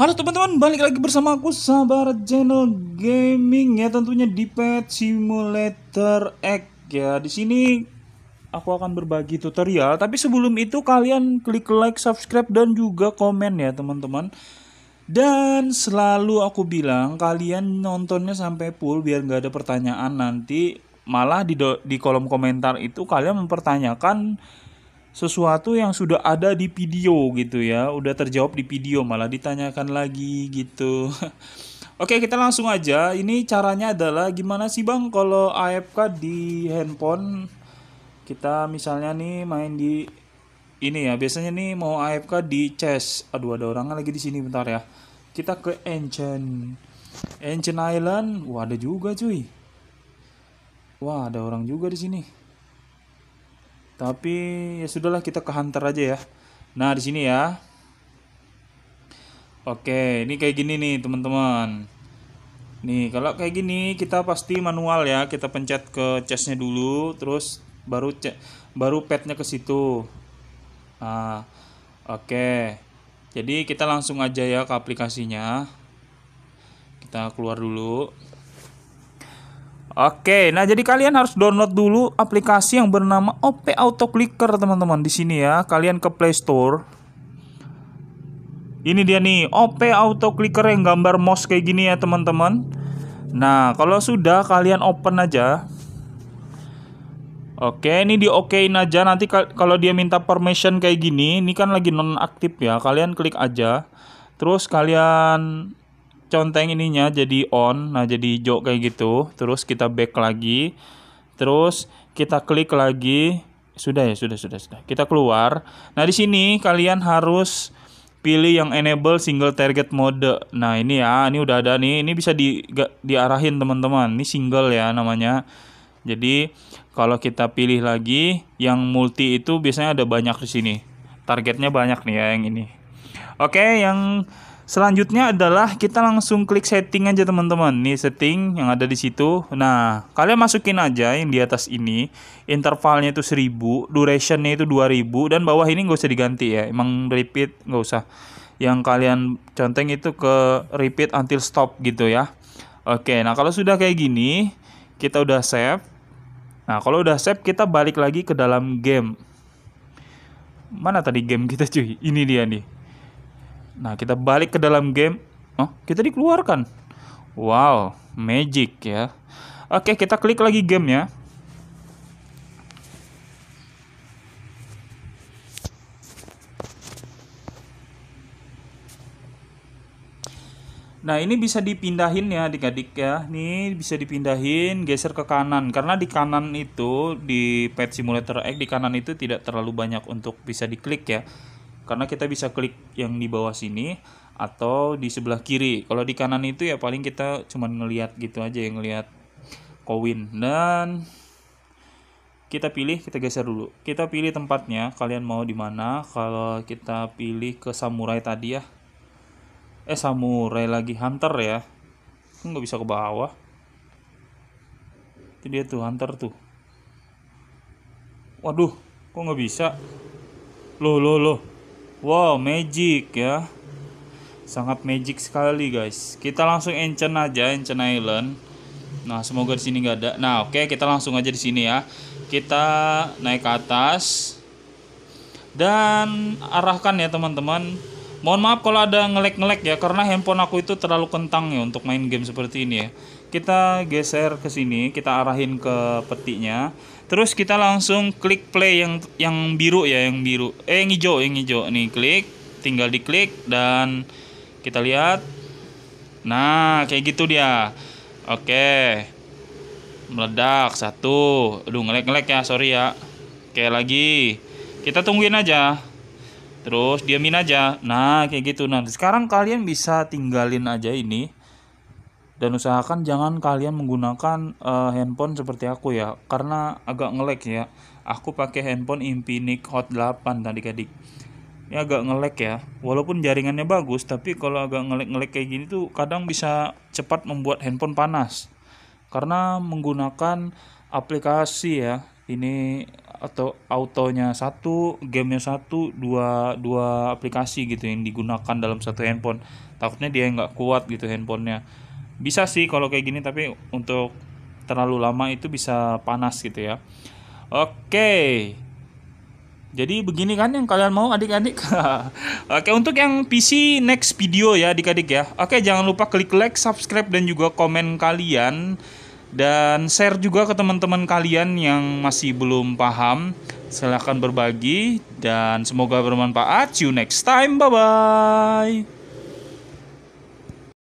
Halo teman-teman, balik lagi bersama aku Sabar Channel Gaming ya tentunya di Pet Simulator X ya. Di sini aku akan berbagi tutorial, tapi sebelum itu kalian klik like, subscribe dan juga komen ya teman-teman. Dan selalu aku bilang kalian nontonnya sampai full biar nggak ada pertanyaan nanti malah di di kolom komentar itu kalian mempertanyakan sesuatu yang sudah ada di video gitu ya, udah terjawab di video malah ditanyakan lagi gitu. Oke, kita langsung aja. Ini caranya adalah gimana sih Bang kalau AFK di handphone? Kita misalnya nih main di ini ya, biasanya nih mau AFK di chess. Aduh, ada orangnya lagi di sini bentar ya. Kita ke Ancient. Ancient Island. Wah, ada juga cuy. Wah, ada orang juga di sini. Tapi ya sudahlah kita ke hunter aja ya. Nah, di sini ya. Oke, ini kayak gini nih, teman-teman. Nih, kalau kayak gini kita pasti manual ya. Kita pencet ke chestnya dulu, terus baru baru petnya ke situ. Nah, oke. Jadi kita langsung aja ya ke aplikasinya. Kita keluar dulu. Oke, nah jadi kalian harus download dulu aplikasi yang bernama OP Auto Clicker teman-teman di sini ya. Kalian ke Play Store. Ini dia nih, OP Auto Clicker yang gambar mouse kayak gini ya teman-teman. Nah, kalau sudah kalian open aja. Oke, ini di okein aja. Nanti kalau dia minta permission kayak gini, ini kan lagi nonaktif ya. Kalian klik aja. Terus kalian conteng ininya jadi on nah jadi jok kayak gitu terus kita back lagi terus kita klik lagi sudah ya sudah sudah sudah kita keluar nah di sini kalian harus pilih yang enable single target mode. Nah, ini ya, ini udah ada nih. Ini bisa di diarahin teman-teman. Ini single ya namanya. Jadi, kalau kita pilih lagi yang multi itu biasanya ada banyak di sini. Targetnya banyak nih ya yang ini. Oke, yang Selanjutnya adalah kita langsung klik setting aja teman-teman. Nih setting yang ada di situ. Nah, kalian masukin aja yang di atas ini. Intervalnya itu 1000, durationnya itu 2000 dan bawah ini nggak usah diganti ya. Emang repeat nggak usah. Yang kalian conteng itu ke repeat until stop gitu ya. Oke, nah kalau sudah kayak gini, kita udah save. Nah, kalau udah save kita balik lagi ke dalam game. Mana tadi game kita cuy? Ini dia nih. Nah, kita balik ke dalam game. Oh, kita dikeluarkan. Wow, magic ya. Oke, kita klik lagi game ya. Nah ini bisa dipindahin ya adik-adik ya Ini bisa dipindahin geser ke kanan Karena di kanan itu di Pet Simulator X di kanan itu tidak terlalu banyak untuk bisa diklik ya karena kita bisa klik yang di bawah sini atau di sebelah kiri kalau di kanan itu ya paling kita cuma ngelihat gitu aja yang ngelihat koin dan kita pilih kita geser dulu kita pilih tempatnya kalian mau di mana kalau kita pilih ke samurai tadi ya eh samurai lagi hunter ya nggak bisa ke bawah itu dia tuh hunter tuh waduh kok nggak bisa loh loh loh Wow, magic ya. Sangat magic sekali guys. Kita langsung enchant aja, enchant island. Nah, semoga di sini nggak ada. Nah, oke, okay, kita langsung aja di sini ya. Kita naik ke atas dan arahkan ya teman-teman Mohon maaf kalau ada ngelek-ngelek ya karena handphone aku itu terlalu kentang ya untuk main game seperti ini ya. Kita geser ke sini, kita arahin ke petinya. Terus kita langsung klik play yang yang biru ya, yang biru. Eh yang hijau, yang hijau. Nih klik, tinggal diklik dan kita lihat. Nah, kayak gitu dia. Oke. Meledak satu. Aduh ngelek-ngelek ya, sorry ya. Oke lagi. Kita tungguin aja terus diamin aja nah kayak gitu nah sekarang kalian bisa tinggalin aja ini dan usahakan jangan kalian menggunakan uh, handphone seperti aku ya karena agak ngelek ya aku pakai handphone Infinix Hot 8 tadi kadik ini agak ngelek ya walaupun jaringannya bagus tapi kalau agak ngelek-ngelek kayak gini tuh kadang bisa cepat membuat handphone panas karena menggunakan aplikasi ya ini atau autonya satu, gamenya satu, dua dua aplikasi gitu yang digunakan dalam satu handphone. Takutnya dia nggak kuat gitu handphonenya. Bisa sih kalau kayak gini tapi untuk terlalu lama itu bisa panas gitu ya. Oke. Jadi begini kan yang kalian mau adik-adik. Oke, untuk yang PC next video ya adik-adik ya. Oke, jangan lupa klik like, subscribe dan juga komen kalian dan share juga ke teman-teman kalian yang masih belum paham. Silahkan berbagi dan semoga bermanfaat. See you next time. Bye bye.